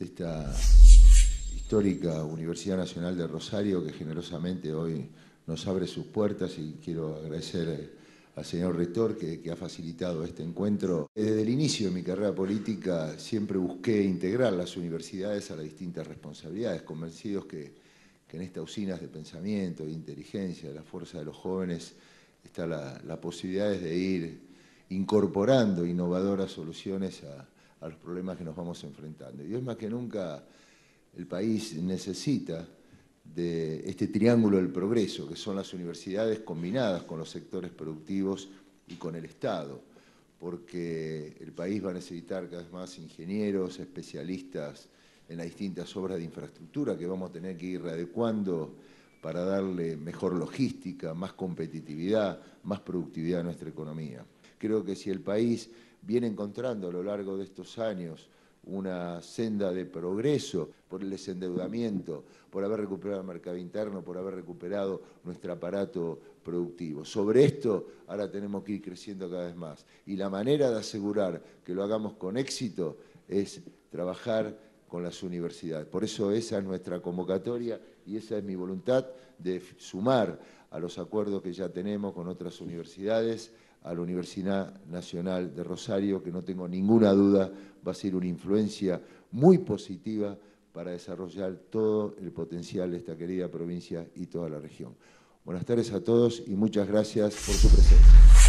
esta histórica Universidad Nacional de Rosario que generosamente hoy nos abre sus puertas y quiero agradecer eh, al señor rector que, ha facilitado este encuentro. Desde el inicio de mi carrera política siempre busqué integrar las universidades a las distintas responsabilidades, convencidos que, en estas usinas de pensamiento, de inteligencia, de la fuerza de los jóvenes, está la posibilidad de ir incorporando innovadoras soluciones a, a los problemas que nos vamos enfrentando. Y es más que nunca el país necesita de este triángulo del progreso, que son las universidades combinadas con los sectores productivos y con el Estado, porque el país va a necesitar cada vez más ingenieros, especialistas en las distintas obras de infraestructura que vamos a tener que ir adecuando para darle mejor logística, más competitividad, más productividad a nuestra economía. Creo que si el país viene encontrando a lo largo de estos años una senda de progreso por el desendeudamiento, por haber recuperado el mercado interno, por haber recuperado nuestro aparato productivo. Sobre esto ahora tenemos que ir creciendo cada vez más. Y la manera de asegurar que lo hagamos con éxito es trabajar con las universidades. Por eso esa es nuestra convocatoria y esa es mi voluntad de sumar a los acuerdos que ya tenemos con otras universidades a la Universidad Nacional de Rosario, que no tengo ninguna duda va a ser una influencia muy positiva para desarrollar todo el potencial de esta querida provincia y toda la región. Buenas tardes a todos y muchas gracias por su presencia.